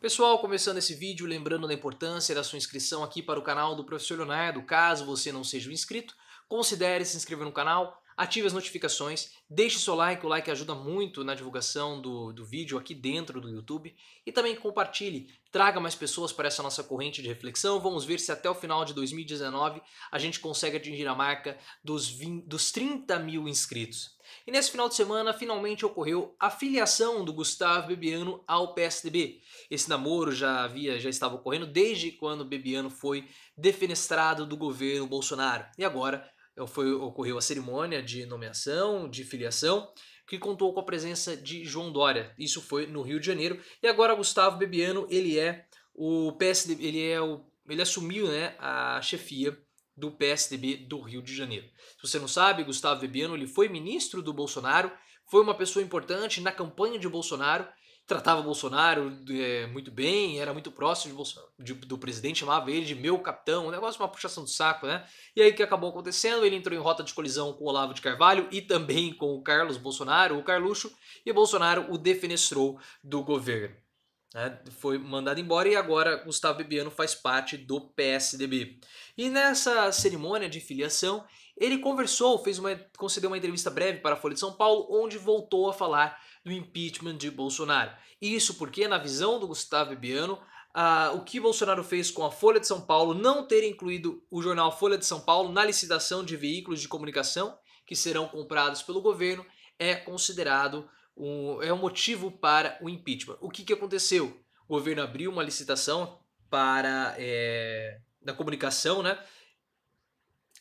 Pessoal, começando esse vídeo, lembrando da importância da sua inscrição aqui para o canal do Professor Leonardo. Caso você não seja um inscrito, considere se inscrever no canal, ative as notificações, deixe seu like, o like ajuda muito na divulgação do, do vídeo aqui dentro do YouTube e também compartilhe, traga mais pessoas para essa nossa corrente de reflexão. Vamos ver se até o final de 2019 a gente consegue atingir a marca dos, 20, dos 30 mil inscritos. E nesse final de semana, finalmente ocorreu a filiação do Gustavo Bebiano ao PSDB. Esse namoro já havia, já estava ocorrendo desde quando Bebiano foi defenestrado do governo Bolsonaro. E agora foi, ocorreu a cerimônia de nomeação, de filiação, que contou com a presença de João Dória. Isso foi no Rio de Janeiro. E agora Gustavo Bebiano, ele é o PSDB, ele é o ele assumiu, né, a chefia do PSDB do Rio de Janeiro. Se você não sabe, Gustavo Bebiano, ele foi ministro do Bolsonaro, foi uma pessoa importante na campanha de Bolsonaro tratava Bolsonaro é, muito bem, era muito próximo de, de, do presidente, chamava ele de meu capitão, um negócio, uma puxação do saco, né? E aí o que acabou acontecendo? Ele entrou em rota de colisão com o Olavo de Carvalho e também com o Carlos Bolsonaro, o Carluxo, e Bolsonaro o defenestrou do governo. Né? Foi mandado embora e agora Gustavo Bebiano faz parte do PSDB. E nessa cerimônia de filiação, ele conversou, fez uma, concedeu uma entrevista breve para a Folha de São Paulo, onde voltou a falar do impeachment de Bolsonaro. Isso porque, na visão do Gustavo Bebiano, ah, o que Bolsonaro fez com a Folha de São Paulo não ter incluído o jornal Folha de São Paulo na licitação de veículos de comunicação que serão comprados pelo governo é considerado um, é um motivo para o impeachment. O que, que aconteceu? O governo abriu uma licitação para é, da comunicação, né?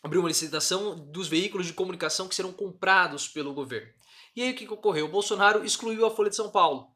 Abriu uma licitação dos veículos de comunicação que serão comprados pelo governo. E aí o que, que ocorreu? O Bolsonaro excluiu a Folha de São Paulo.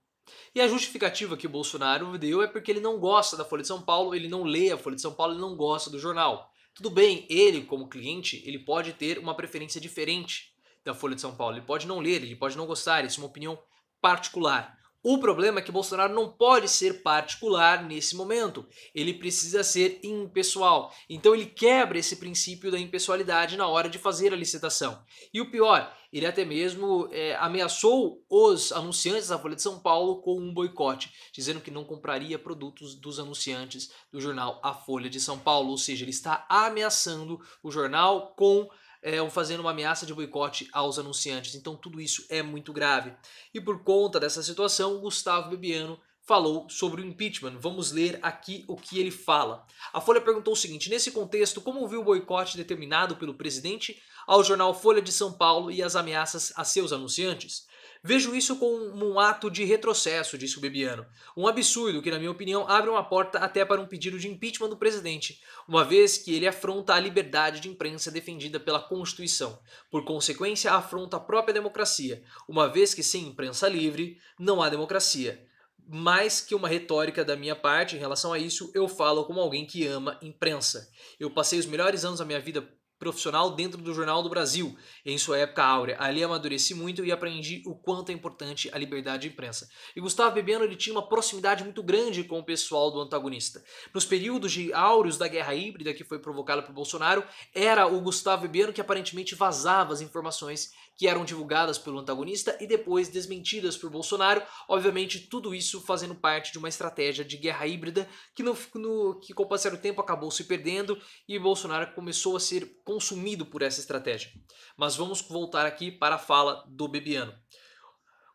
E a justificativa que o Bolsonaro deu é porque ele não gosta da Folha de São Paulo, ele não lê a Folha de São Paulo, ele não gosta do jornal. Tudo bem, ele, como cliente, ele pode ter uma preferência diferente da Folha de São Paulo. Ele pode não ler, ele pode não gostar, isso é uma opinião particular. O problema é que Bolsonaro não pode ser particular nesse momento. Ele precisa ser impessoal. Então ele quebra esse princípio da impessoalidade na hora de fazer a licitação. E o pior, ele até mesmo é, ameaçou os anunciantes da Folha de São Paulo com um boicote, dizendo que não compraria produtos dos anunciantes do jornal A Folha de São Paulo. Ou seja, ele está ameaçando o jornal com é, fazendo uma ameaça de boicote aos anunciantes. Então tudo isso é muito grave. E por conta dessa situação, Gustavo Bebiano falou sobre o impeachment. Vamos ler aqui o que ele fala. A Folha perguntou o seguinte: nesse contexto, como viu o boicote determinado pelo presidente ao jornal Folha de São Paulo e as ameaças a seus anunciantes? Vejo isso como um ato de retrocesso, disse o Bebiano. Um absurdo que, na minha opinião, abre uma porta até para um pedido de impeachment do presidente, uma vez que ele afronta a liberdade de imprensa defendida pela Constituição. Por consequência, afronta a própria democracia, uma vez que sem imprensa livre não há democracia. Mais que uma retórica da minha parte em relação a isso, eu falo como alguém que ama imprensa. Eu passei os melhores anos da minha vida profissional dentro do Jornal do Brasil, em sua época áurea. Ali amadureci muito e aprendi o quanto é importante a liberdade de imprensa. E Gustavo Bebiano ele tinha uma proximidade muito grande com o pessoal do antagonista. Nos períodos de áureos da guerra híbrida que foi provocada por Bolsonaro, era o Gustavo Bebiano que aparentemente vazava as informações que eram divulgadas pelo antagonista e depois desmentidas por Bolsonaro, obviamente tudo isso fazendo parte de uma estratégia de guerra híbrida que, no, no que com o passar do tempo acabou se perdendo e Bolsonaro começou a ser consumido por essa estratégia. Mas vamos voltar aqui para a fala do Bebiano.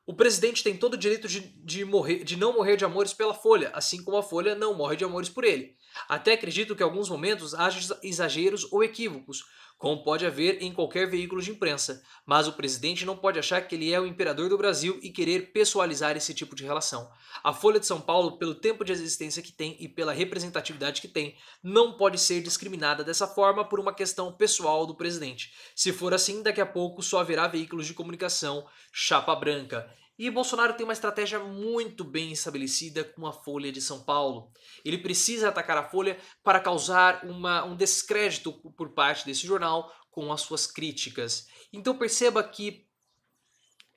O presidente tem todo o direito de, de, morrer, de não morrer de amores pela Folha, assim como a Folha não morre de amores por ele. Até acredito que em alguns momentos haja exageros ou equívocos, como pode haver em qualquer veículo de imprensa, mas o presidente não pode achar que ele é o imperador do Brasil e querer pessoalizar esse tipo de relação. A Folha de São Paulo, pelo tempo de existência que tem e pela representatividade que tem, não pode ser discriminada dessa forma por uma questão pessoal do presidente. Se for assim, daqui a pouco só haverá veículos de comunicação chapa branca. E Bolsonaro tem uma estratégia muito bem estabelecida com a Folha de São Paulo. Ele precisa atacar a Folha para causar uma, um descrédito por parte desse jornal com as suas críticas. Então perceba que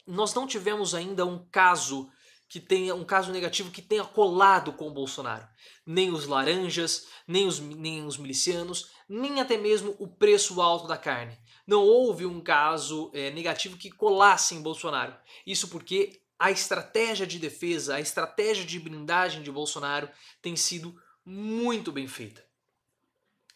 nós não tivemos ainda um caso que tenha um caso negativo que tenha colado com o Bolsonaro. Nem os laranjas, nem os, nem os milicianos, nem até mesmo o preço alto da carne. Não houve um caso é, negativo que colasse em Bolsonaro. Isso porque a estratégia de defesa, a estratégia de blindagem de Bolsonaro tem sido muito bem feita.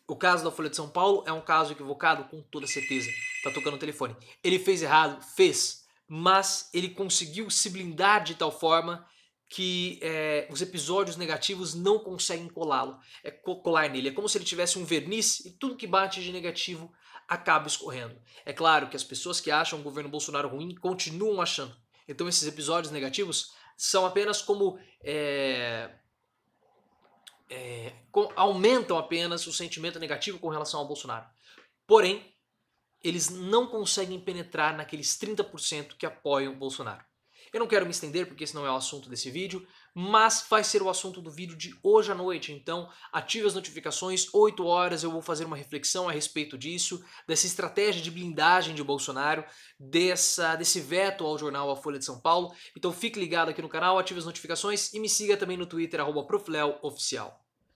O caso da Folha de São Paulo é um caso equivocado, com toda certeza. Tá tocando o telefone. Ele fez errado? Fez mas ele conseguiu se blindar de tal forma que é, os episódios negativos não conseguem colá-lo, é, colar nele. É como se ele tivesse um verniz e tudo que bate de negativo acaba escorrendo. É claro que as pessoas que acham o governo Bolsonaro ruim continuam achando. Então esses episódios negativos são apenas como é, é, aumentam apenas o sentimento negativo com relação ao Bolsonaro. Porém, eles não conseguem penetrar naqueles 30% que apoiam Bolsonaro. Eu não quero me estender porque esse não é o assunto desse vídeo, mas vai ser o assunto do vídeo de hoje à noite, então ative as notificações, 8 horas eu vou fazer uma reflexão a respeito disso, dessa estratégia de blindagem de Bolsonaro, dessa, desse veto ao jornal A Folha de São Paulo, então fique ligado aqui no canal, ative as notificações e me siga também no Twitter, arroba